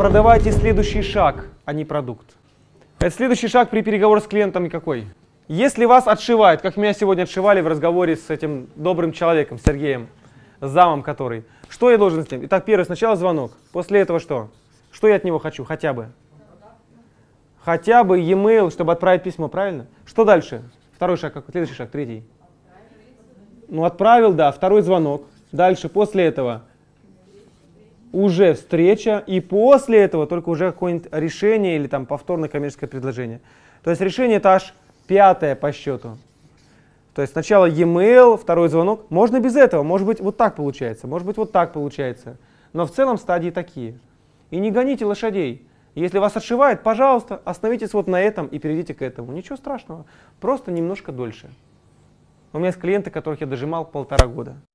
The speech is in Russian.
продавайте следующий шаг, а не продукт. Это следующий шаг при переговорах с клиентом какой? Если вас отшивают, как меня сегодня отшивали в разговоре с этим добрым человеком, Сергеем, замом который, что я должен с ним? Итак, первый сначала звонок, после этого что? Что я от него хочу хотя бы? Хотя бы e-mail, чтобы отправить письмо, правильно? Что дальше? Второй шаг, какой? следующий шаг, третий. Ну, отправил, да, второй звонок. Дальше, после этого уже встреча, и после этого только уже какое-нибудь решение или там повторное коммерческое предложение. То есть решение это аж пятое по счету. То есть сначала e-mail, второй звонок. Можно без этого, может быть вот так получается, может быть вот так получается. Но в целом стадии такие. И не гоните лошадей. Если вас отшивает, пожалуйста, остановитесь вот на этом и перейдите к этому. Ничего страшного, просто немножко дольше. У меня есть клиенты, которых я дожимал полтора года.